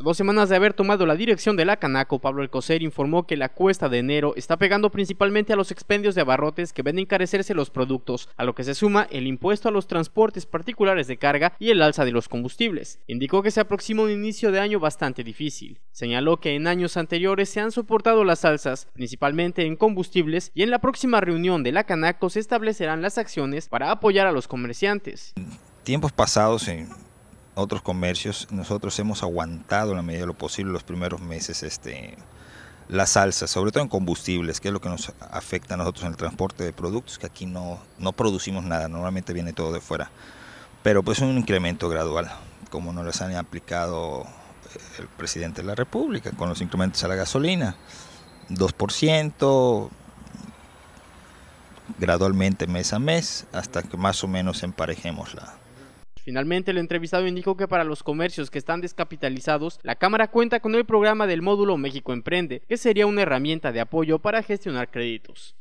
Dos semanas de haber tomado la dirección de la Canaco, Pablo Alcocer informó que la cuesta de enero está pegando principalmente a los expendios de abarrotes que ven encarecerse los productos, a lo que se suma el impuesto a los transportes particulares de carga y el alza de los combustibles. Indicó que se aproxima un inicio de año bastante difícil. Señaló que en años anteriores se han soportado las alzas, principalmente en combustibles, y en la próxima reunión de la Canaco se establecerán las acciones para apoyar a los comerciantes. tiempos pasados, en otros comercios, nosotros hemos aguantado en la medida de lo posible los primeros meses este, las alzas, sobre todo en combustibles, que es lo que nos afecta a nosotros en el transporte de productos, que aquí no, no producimos nada, normalmente viene todo de fuera. Pero pues un incremento gradual, como nos lo han aplicado eh, el presidente de la República, con los incrementos a la gasolina, 2%, gradualmente mes a mes, hasta que más o menos emparejemos la, Finalmente, el entrevistado indicó que para los comercios que están descapitalizados, la Cámara cuenta con el programa del módulo México Emprende, que sería una herramienta de apoyo para gestionar créditos.